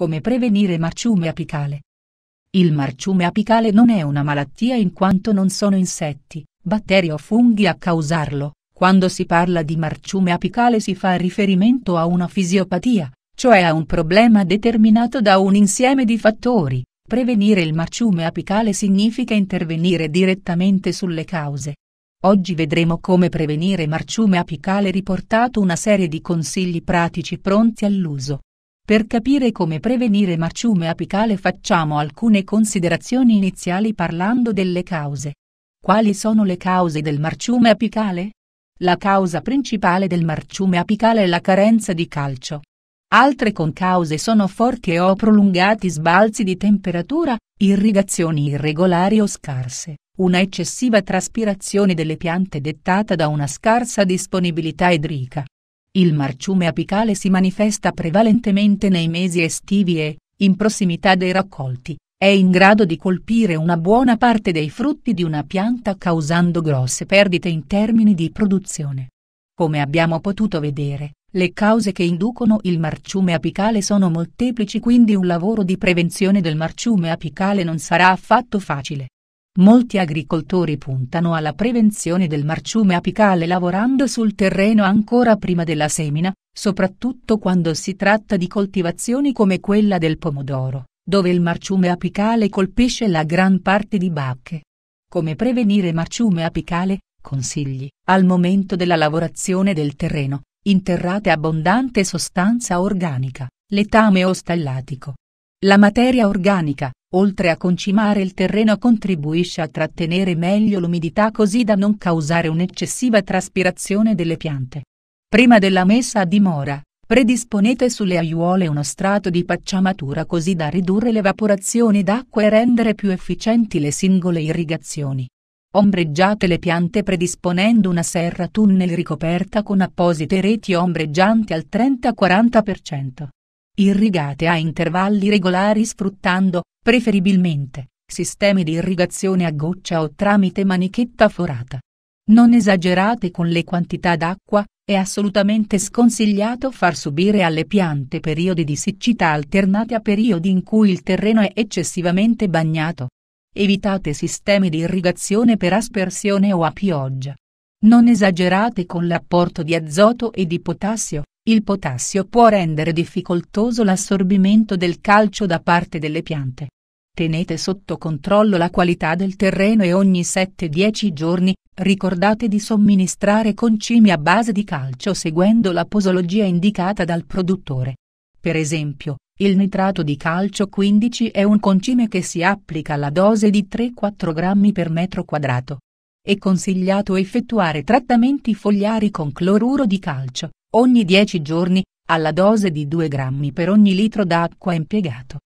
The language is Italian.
Come prevenire marciume apicale? Il marciume apicale non è una malattia in quanto non sono insetti, batteri o funghi a causarlo. Quando si parla di marciume apicale si fa riferimento a una fisiopatia, cioè a un problema determinato da un insieme di fattori. Prevenire il marciume apicale significa intervenire direttamente sulle cause. Oggi vedremo come prevenire marciume apicale riportato una serie di consigli pratici pronti all'uso. Per capire come prevenire marciume apicale facciamo alcune considerazioni iniziali parlando delle cause. Quali sono le cause del marciume apicale? La causa principale del marciume apicale è la carenza di calcio. Altre cause sono forti o prolungati sbalzi di temperatura, irrigazioni irregolari o scarse, una eccessiva traspirazione delle piante dettata da una scarsa disponibilità idrica, il marciume apicale si manifesta prevalentemente nei mesi estivi e, in prossimità dei raccolti, è in grado di colpire una buona parte dei frutti di una pianta causando grosse perdite in termini di produzione. Come abbiamo potuto vedere, le cause che inducono il marciume apicale sono molteplici quindi un lavoro di prevenzione del marciume apicale non sarà affatto facile. Molti agricoltori puntano alla prevenzione del marciume apicale lavorando sul terreno ancora prima della semina, soprattutto quando si tratta di coltivazioni come quella del pomodoro, dove il marciume apicale colpisce la gran parte di bacche. Come prevenire marciume apicale? Consigli. Al momento della lavorazione del terreno, interrate abbondante sostanza organica, letame o stallatico. La materia organica, oltre a concimare il terreno contribuisce a trattenere meglio l'umidità così da non causare un'eccessiva traspirazione delle piante. Prima della messa a dimora, predisponete sulle aiuole uno strato di pacciamatura così da ridurre l'evaporazione d'acqua e rendere più efficienti le singole irrigazioni. Ombreggiate le piante predisponendo una serra tunnel ricoperta con apposite reti ombreggianti al 30-40%. Irrigate a intervalli regolari sfruttando, preferibilmente, sistemi di irrigazione a goccia o tramite manichetta forata. Non esagerate con le quantità d'acqua, è assolutamente sconsigliato far subire alle piante periodi di siccità alternati a periodi in cui il terreno è eccessivamente bagnato. Evitate sistemi di irrigazione per aspersione o a pioggia. Non esagerate con l'apporto di azoto e di potassio, il potassio può rendere difficoltoso l'assorbimento del calcio da parte delle piante. Tenete sotto controllo la qualità del terreno e ogni 7-10 giorni, ricordate di somministrare concimi a base di calcio seguendo la posologia indicata dal produttore. Per esempio, il nitrato di calcio 15 è un concime che si applica alla dose di 3-4 grammi per metro quadrato. È consigliato effettuare trattamenti fogliari con cloruro di calcio, ogni 10 giorni, alla dose di 2 grammi per ogni litro d'acqua impiegato.